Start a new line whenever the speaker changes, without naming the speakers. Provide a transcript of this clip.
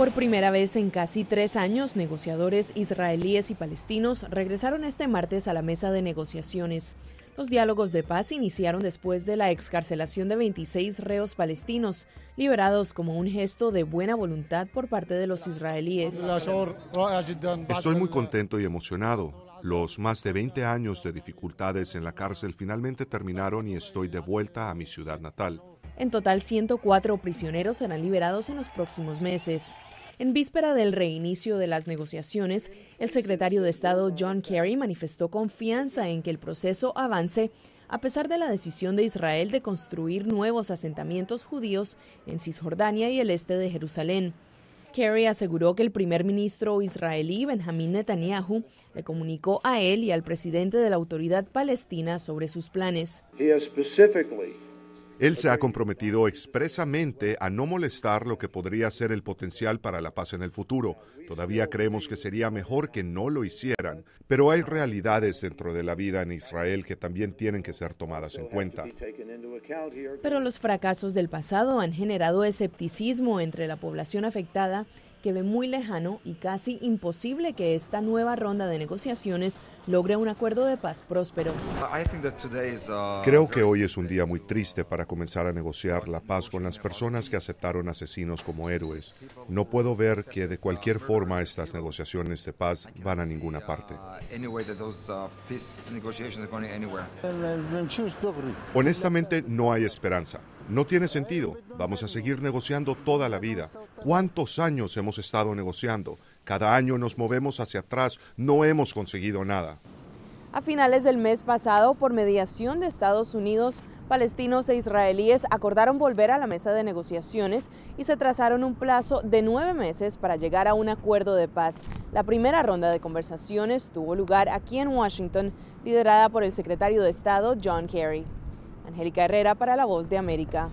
Por primera vez en casi tres años, negociadores israelíes y palestinos regresaron este martes a la mesa de negociaciones. Los diálogos de paz iniciaron después de la excarcelación de 26 reos palestinos, liberados como un gesto de buena voluntad por parte de los israelíes. Estoy muy
contento y emocionado. Los más de 20 años de dificultades en la cárcel finalmente terminaron y estoy de vuelta a mi ciudad natal.
En total, 104 prisioneros serán liberados en los próximos meses. En víspera del reinicio de las negociaciones, el secretario de Estado John Kerry manifestó confianza en que el proceso avance a pesar de la decisión de Israel de construir nuevos asentamientos judíos en Cisjordania y el este de Jerusalén. Kerry aseguró que el primer ministro israelí Benjamin Netanyahu le comunicó a él y al presidente de la autoridad palestina sobre sus planes.
Él se ha comprometido expresamente a no molestar lo que podría ser el potencial para la paz en el futuro. Todavía creemos que sería mejor que no lo hicieran, pero hay realidades dentro de la vida en Israel que también tienen que ser tomadas en cuenta.
Pero los fracasos del pasado han generado escepticismo entre la población afectada que ve muy lejano y casi imposible que esta nueva ronda de negociaciones logre un acuerdo de paz próspero.
Uh, Creo que hoy es un día muy triste para comenzar a negociar la paz con las personas que aceptaron asesinos como héroes. No puedo ver que de cualquier forma estas negociaciones de paz van a ninguna parte. Uh, uh, Honestamente, no hay esperanza. No tiene sentido. Vamos a seguir negociando toda la vida. ¿Cuántos años hemos estado negociando? Cada año nos movemos hacia atrás. No hemos conseguido nada.
A finales del mes pasado, por mediación de Estados Unidos, palestinos e israelíes acordaron volver a la mesa de negociaciones y se trazaron un plazo de nueve meses para llegar a un acuerdo de paz. La primera ronda de conversaciones tuvo lugar aquí en Washington, liderada por el secretario de Estado John Kerry. Angélica Herrera para La Voz de América.